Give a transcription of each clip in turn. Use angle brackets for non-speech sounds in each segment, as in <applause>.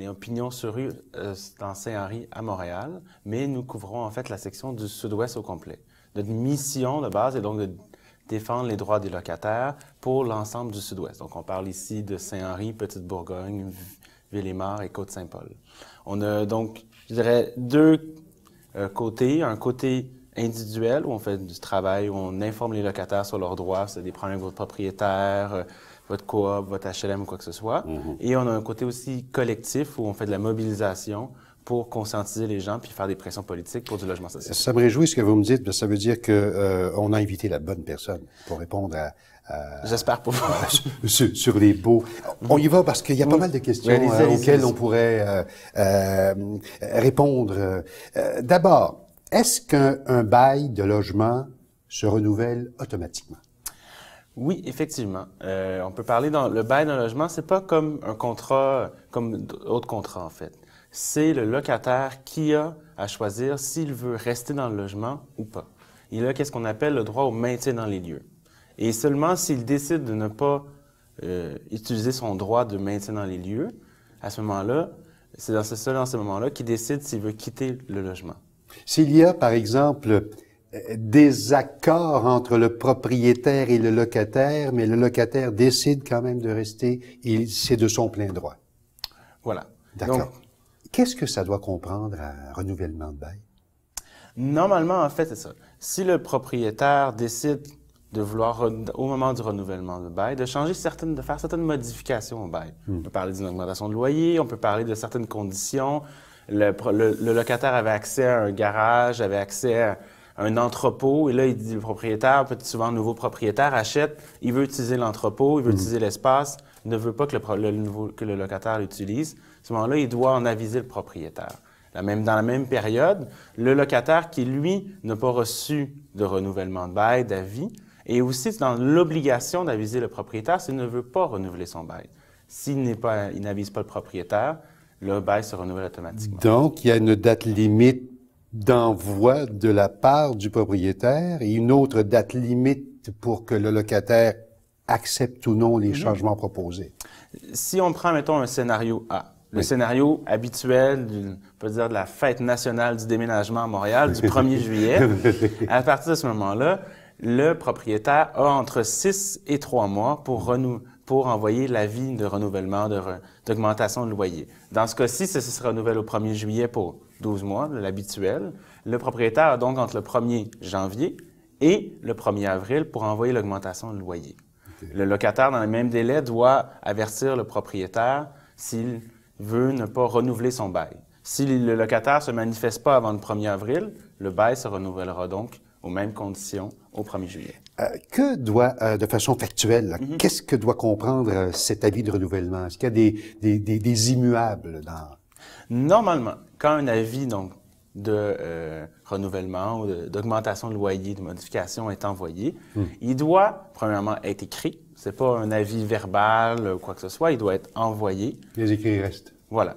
on est en pignon sur rue dans euh, Saint-Henri à Montréal, mais nous couvrons en fait la section du sud-ouest au complet. Notre mission de base est donc de défendre les droits des locataires pour l'ensemble du sud-ouest. Donc on parle ici de Saint-Henri, Petite-Bourgogne, Villemar et Côte-Saint-Paul. On a donc, je dirais, deux euh, côtés. Un côté individuel où on fait du travail, où on informe les locataires sur leurs droits, c'est des problèmes avec votre propriétaire, euh, votre coop, votre HLM ou quoi que ce soit. Mhm. Et on a un côté aussi collectif où on fait de la mobilisation pour conscientiser les gens puis faire des pressions politiques pour du logement social. Ça me réjouit ce que vous me dites, parce ça veut dire que euh, on a invité la bonne personne pour répondre à. J'espère pour vous. <laughs> sur, les beaux. On y va parce qu'il y a pas mal de questions euh, auxquelles on pourrait euh, répondre. D'abord, est-ce qu'un bail de logement se renouvelle automatiquement? Oui, effectivement. Euh, on peut parler dans le bail d'un logement, c'est pas comme un contrat, comme d'autres contrats en fait. C'est le locataire qui a à choisir s'il veut rester dans le logement ou pas. Il a qu'est-ce qu'on appelle le droit au maintien dans les lieux. Et seulement s'il décide de ne pas euh, utiliser son droit de maintien dans les lieux, à ce moment-là, c'est dans ce seul ce moment-là qu'il décide s'il veut quitter le logement. S'il y a, par exemple, euh, désaccord entre le propriétaire et le locataire, mais le locataire décide quand même de rester, il, c'est de son plein droit. Voilà. D'accord. Qu'est-ce que ça doit comprendre un renouvellement de bail? Normalement, en fait, c'est ça. Si le propriétaire décide de vouloir, au moment du renouvellement de bail, de changer certaines, de faire certaines modifications au bail. Hmm. On peut parler d'une augmentation de loyer, on peut parler de certaines conditions. le locataire avait accès à un garage, avait accès à, un entrepôt et là, il dit le propriétaire, peut-être souvent un nouveau propriétaire achète, il veut utiliser l'entrepôt, il veut hmm. utiliser l'espace, ne veut pas que le, que le locataire l'utilise. À ce moment-là, il doit en aviser le propriétaire. La même, dans la même période, le locataire qui, lui, n'a pas reçu de renouvellement de bail, d'avis, est aussi dans l'obligation d'aviser le propriétaire s'il ne veut pas renouveler son bail. S'il n'avise pas, pas le propriétaire, le bail se renouvelle automatiquement. Donc, il y a une date limite d'envoi de la part du propriétaire et une autre date limite pour que le locataire accepte ou non les mhm. changements proposés. Si on prend, mettons, un scénario A, le scénario habituel, on peut dire, de la fête nationale du déménagement à Montréal du 1er <laughs> juillet, à partir de ce moment-là, le propriétaire a entre six et trois mois pour mhm. renouveler, pour envoyer l'avis de renouvellement, d'augmentation de, loyer. Dans ce cas-ci, ce se renouvelle au 1er juillet pour 12 mois, l'habituel, le propriétaire a donc entre le 1er janvier et le 1er avril pour envoyer l'augmentation de loyer. Le locataire, dans le même délai, doit avertir le propriétaire s'il veut ne pas renouveler son bail. Si le locataire ne se manifeste pas avant le 1er avril, le bail se renouvellera donc aux mêmes conditions au 1er juillet. Euh, que doit, euh, de façon factuelle, mhm. qu'est-ce que doit comprendre euh, cet avis de renouvellement? Est-ce qu'il y a des, des, immuables dans... Normalement, quand un avis donc, de renouvellement ou d'augmentation de, loyer, de modification est envoyé, hmm. il doit, premièrement, être écrit. C'est pas un avis verbal ou quoi que ce soit. Il doit être envoyé. Les écrits restent. Voilà.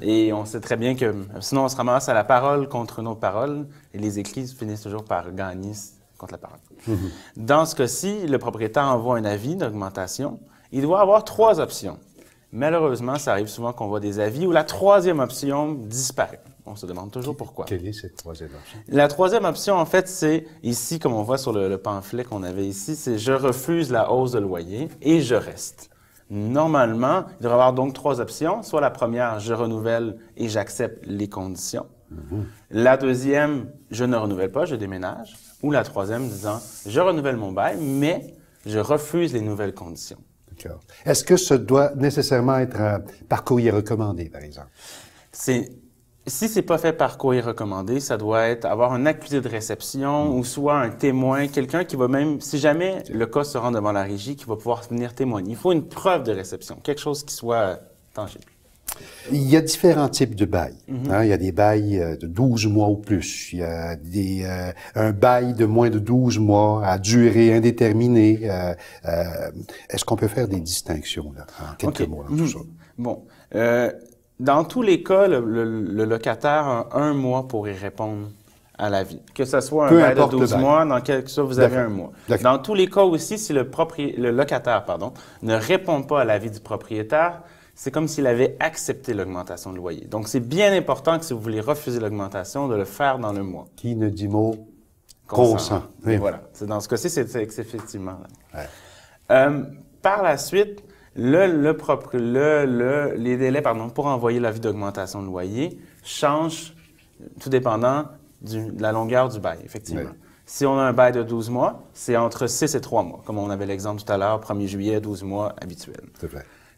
Et on sait très bien que sinon, on se ramasse à la parole contre nos paroles, et les écrits finissent toujours par gagner contre la parole. Mm-hmm. Dans ce cas-ci, le propriétaire envoie un avis d'augmentation. Il doit avoir trois options. Malheureusement, ça arrive souvent qu'on voit des avis où la troisième option disparaît. On se demande toujours pourquoi. Quelle est cette troisième option? La troisième option, en fait, c'est ici, comme on voit sur le, le pamphlet qu'on avait ici, c'est je refuse la hausse de loyer et je reste. Normalement, il devrait y avoir donc trois options. Soit la première, je renouvelle et j'accepte les conditions. Mhm. La deuxième, je ne renouvelle pas, je déménage. Ou la troisième, disant, je renouvelle mon bail, mais je refuse les nouvelles conditions. Est-ce que ce doit nécessairement être un euh, par recommandé, par exemple? C'est si c'est pas fait par courrier recommandé, ça doit être avoir un accusé de réception mm. ou soit un témoin, quelqu'un qui va même, si jamais le cas se rend devant la régie, qui va pouvoir venir témoigner. Il faut une preuve de réception, quelque chose qui soit tangible. Il y a différents types de bails. Mm-hmm. Hein. il y a des bails euh, de 12 mois ou plus. Il y a des, euh, un bail de moins de 12 mois à durée indéterminée. Euh, est-ce qu'on peut faire des distinctions là, en quelques mois? mots? Mm. Bon. tout Bon dans tous les cas, le, locataire a un mois pour y répondre à l'avis. Que ce soit un bail de 12 mois, dans quelque chose, vous avez un mois. Dans tous les cas aussi, si le, propriétaire, le locataire pardon, ne répond pas à l'avis du propriétaire, c'est comme s'il avait accepté l'augmentation de loyer. Donc, c'est bien important que si vous voulez refuser l'augmentation, de le faire dans le mois. Qui ne dit mot consent. voilà. Dans ce cas-ci, c'est effectivement. Euh, par la suite, le, le propre, les délais pardon, pour envoyer l'avis d'augmentation de loyer changent tout dépendant de la longueur du bail, effectivement. Si on a un bail de 12 mois, c'est entre 6 et 3 mois, comme on avait l'exemple tout à l'heure, 1er juillet, 12 mois habituel.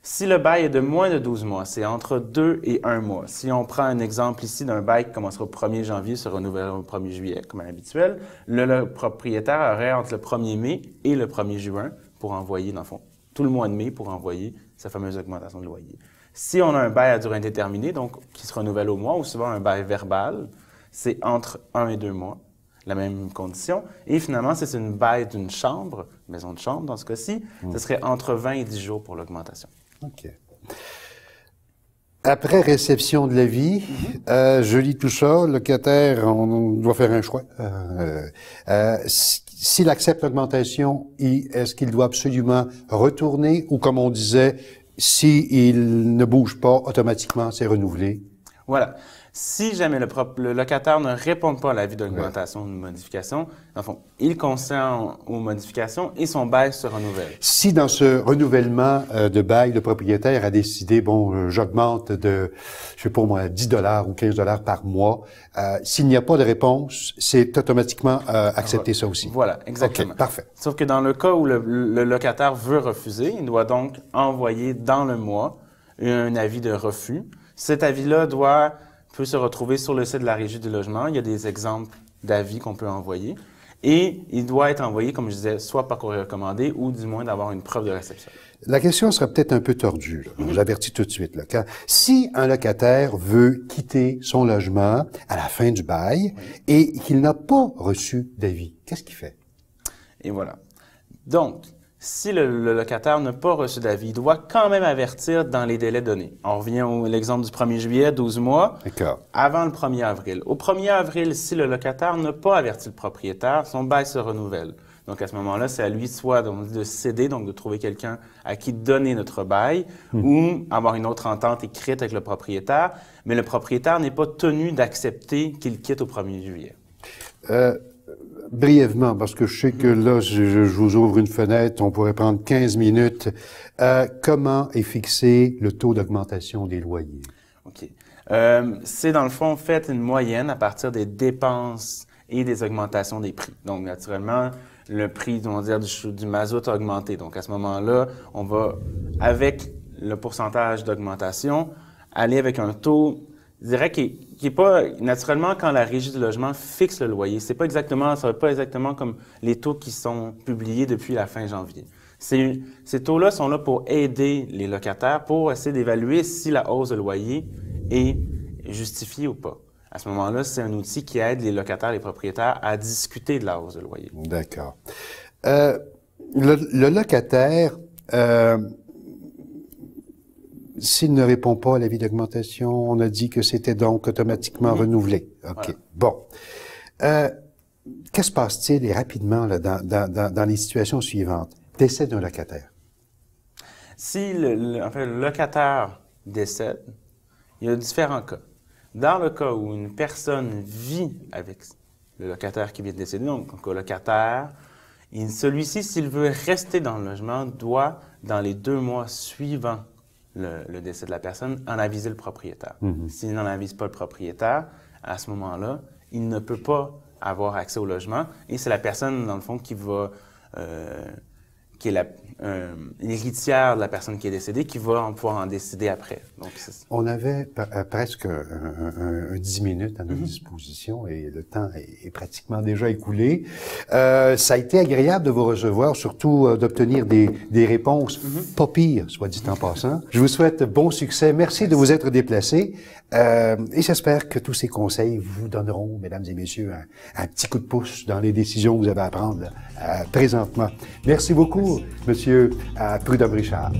Si le bail est de moins de 12 mois, c'est entre 2 et 1 mois. Si on prend un exemple ici d'un bail qui commencera au 1er janvier, se renouvellera au 1er juillet, comme à le, le propriétaire aurait entre le 1er mai et le 1er juin pour envoyer, dans le fond, tout le mois de mai pour envoyer sa fameuse augmentation de loyer. Si on a un bail à durée indéterminée, donc qui se renouvelle au mois, ou souvent un bail verbal, c'est entre un et deux mois, la même condition. Et finalement, si c'est une bail d'une chambre, maison de chambre dans ce cas-ci, ce hmm. serait entre 20 et 10 jours pour l'augmentation. OK. Après réception de l'avis, mhm. euh, je lis tout ça, locataire, on doit faire un choix. Euh, euh s'il accepte l'augmentation, est-ce qu'il doit absolument retourner ou comme on disait, s'il il ne bouge pas, automatiquement c'est renouvelé? Voilà. Si jamais le, locataire ne répond pas à l'avis d'augmentation ou de modification, dans il consent aux modifications et son bail se renouvelle. Si dans ce renouvellement euh, de bail, le propriétaire a décidé, bon, euh, j'augmente de, je sais pas moi, 10 dollars ou 15 dollars par mois, euh, s'il n'y a pas de réponse, c'est automatiquement accepté ça aussi. Voilà, exactement. parfait. Sauf que dans le cas où le locataire veut refuser, il doit donc envoyer dans le mois un avis de refus. Cet avis-là doit peut se retrouver sur le site de la Régie du logement. Il y a des exemples d'avis qu'on peut envoyer. Et il doit être envoyé, comme je disais, soit par courrier recommandé ou du moins d'avoir une preuve de réception. La question sera peut-être un peu tordue. J'avertis tout de suite. si un locataire veut quitter son logement à la fin du bail et qu'il n'a pas reçu d'avis, qu'est-ce qu'il fait? Et voilà. Donc, si le, locataire n'a pas reçu d'avis, il doit quand même avertir dans les délais donnés. On revient à l'exemple du 1er juillet, 12 mois, avant le 1er avril. Au 1er avril, si le locataire n'a pas averti le propriétaire, son bail se renouvelle. Donc, à ce moment-là, c'est à lui soit de céder, donc de trouver quelqu'un à qui donner notre bail, hmm. ou avoir une autre entente écrite avec le propriétaire, mais le propriétaire n'est pas tenu d'accepter qu'il quitte au 1er juillet. Euh Brièvement, parce que je sais que là, je, vous ouvre une fenêtre, on pourrait prendre 15 minutes. Euh, comment est fixé le taux d'augmentation des loyers? OK. Euh, c'est dans le fond, fait une moyenne à partir des dépenses et des augmentations des prix. Donc, naturellement, le prix, on va dire, du, du mazout a augmenté. Donc, à ce moment-là, on va, avec le pourcentage d'augmentation, aller avec un taux, direct et qui est pas naturellement quand la régie du logement fixe le loyer, c'est pas exactement ça va pas exactement comme les taux qui sont publiés depuis la fin janvier. ces taux-là sont là pour aider les locataires pour essayer d'évaluer si la hausse de loyer est justifiée ou pas. À ce moment-là, c'est un outil qui aide les locataires, les propriétaires à discuter de la hausse de loyer. D'accord. Euh, le, locataire, euh s'il ne répond pas à l'avis d'augmentation, on a dit que c'était donc automatiquement mhm. renouvelé. OK. Bon. Euh, Qu'est-ce qui se passe-t-il, rapidement, dans, les situations suivantes? Décès d'un locataire. Si le, locataire décède, il y a différents cas. Dans le cas où une personne vit avec le locataire qui vient de décéder, donc le colocataire, celui-ci, s'il veut rester dans le logement, doit, dans les deux mois suivants le, décès de la personne, en aviser le propriétaire. Mhm. S'il n'en avise pas le propriétaire, à ce moment-là, il ne peut pas avoir accès au logement et c'est la personne, dans le fond, qui va euh, qui est la, de la personne qui est décédée, qui va en pouvoir en décider après. Donc, On avait euh, presque dix 10 minutes à notre mhm. disposition et le temps est, pratiquement déjà écoulé. Euh, ça a été agréable de vous recevoir, surtout euh, d'obtenir des, réponses mhm. pas pires, soit dit en passant. Je vous souhaite bon succès. Merci, de vous être déplacé. Euh, et j'espère que tous ces conseils vous donneront, mesdames et messieurs, un, petit coup de pouce dans les décisions que vous avez à prendre euh, présentement. Merci beaucoup monsieur Prudhomme Richard.